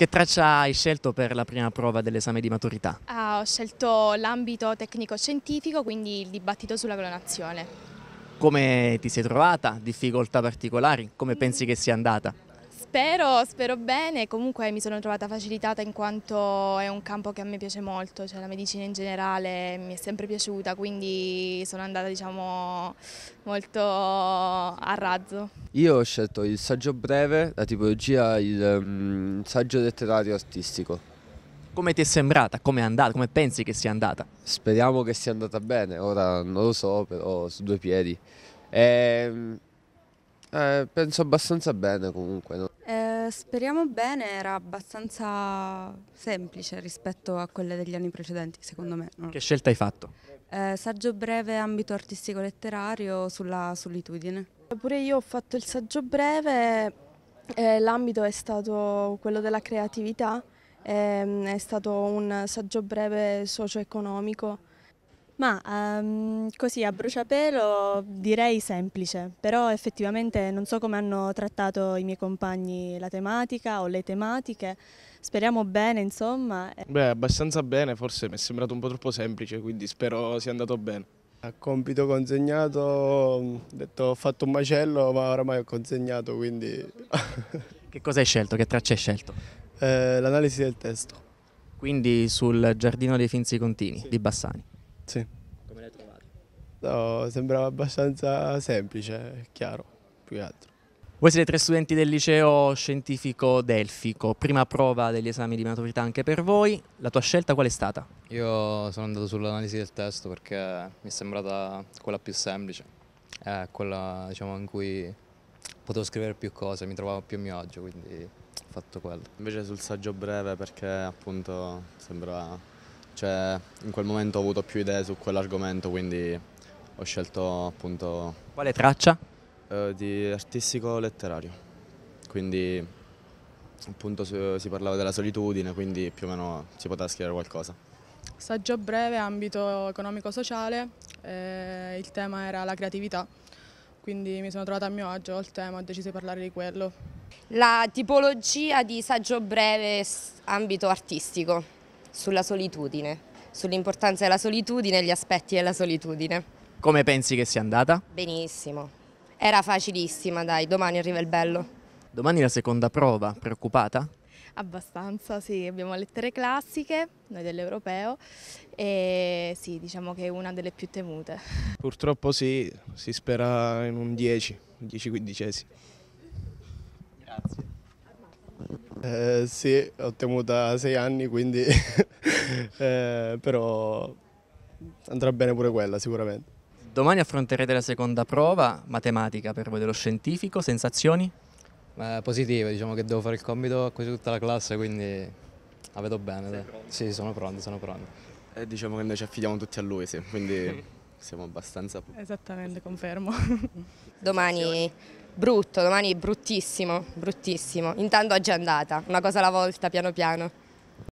Che traccia hai scelto per la prima prova dell'esame di maturità? Ah, ho scelto l'ambito tecnico-scientifico, quindi il dibattito sulla clonazione. Come ti sei trovata? Difficoltà particolari? Come pensi che sia andata? Spero, spero bene, comunque mi sono trovata facilitata in quanto è un campo che a me piace molto, cioè la medicina in generale mi è sempre piaciuta, quindi sono andata diciamo molto a razzo. Io ho scelto il saggio breve, la tipologia, il um, saggio letterario artistico. Come ti è sembrata? Come è andata? Come pensi che sia andata? Speriamo che sia andata bene, ora non lo so, però su due piedi. Ehm eh, penso abbastanza bene comunque. No? Eh, speriamo bene, era abbastanza semplice rispetto a quelle degli anni precedenti, secondo me. No? Che scelta hai fatto? Eh, saggio breve ambito artistico letterario sulla solitudine. Pure io ho fatto il saggio breve, eh, l'ambito è stato quello della creatività, ehm, è stato un saggio breve socio-economico ma ehm, così a bruciapelo direi semplice, però effettivamente non so come hanno trattato i miei compagni la tematica o le tematiche, speriamo bene insomma. Beh abbastanza bene, forse mi è sembrato un po' troppo semplice, quindi spero sia andato bene. A compito consegnato, ho detto ho fatto un macello ma oramai ho consegnato quindi... che cosa hai scelto, che traccia hai scelto? Eh, l'analisi del testo. Quindi sul giardino dei Finzi Contini sì. di Bassani. Sì. Come l'hai trovato? No, sembrava abbastanza semplice, chiaro, più che altro. Voi siete tre studenti del liceo scientifico Delfico, prima prova degli esami di maturità anche per voi, la tua scelta qual è stata? Io sono andato sull'analisi del testo perché mi è sembrata quella più semplice, è quella diciamo, in cui potevo scrivere più cose, mi trovavo più a mio agio, quindi ho fatto quello. Invece sul saggio breve perché appunto sembrava cioè, in quel momento ho avuto più idee su quell'argomento, quindi ho scelto appunto... Quale traccia? Eh, di artistico letterario, quindi appunto su, si parlava della solitudine, quindi più o meno si poteva scrivere qualcosa. Saggio breve, ambito economico-sociale, eh, il tema era la creatività, quindi mi sono trovata a mio agio al tema, ho deciso di parlare di quello. La tipologia di saggio breve ambito artistico sulla solitudine, sull'importanza della solitudine e gli aspetti della solitudine. Come pensi che sia andata? Benissimo. Era facilissima, dai, domani arriva il bello. Domani la seconda prova, preoccupata? Abbastanza, sì, abbiamo lettere classiche, noi dell'europeo, e sì, diciamo che è una delle più temute. Purtroppo sì, si spera in un 10, 10-15. Grazie. Eh, sì, ho tenuta sei anni, quindi eh, però andrà bene pure quella sicuramente. Domani affronterete la seconda prova, matematica per voi dello scientifico, sensazioni? Eh, positive, diciamo che devo fare il compito a quasi tutta la classe, quindi la vedo bene. Sì, sono pronto, sono pronto. Eh, diciamo che noi ci affidiamo tutti a lui, sì, quindi siamo abbastanza... Esattamente, confermo. Domani brutto, domani bruttissimo, bruttissimo. Intanto oggi è andata, una cosa alla volta, piano piano.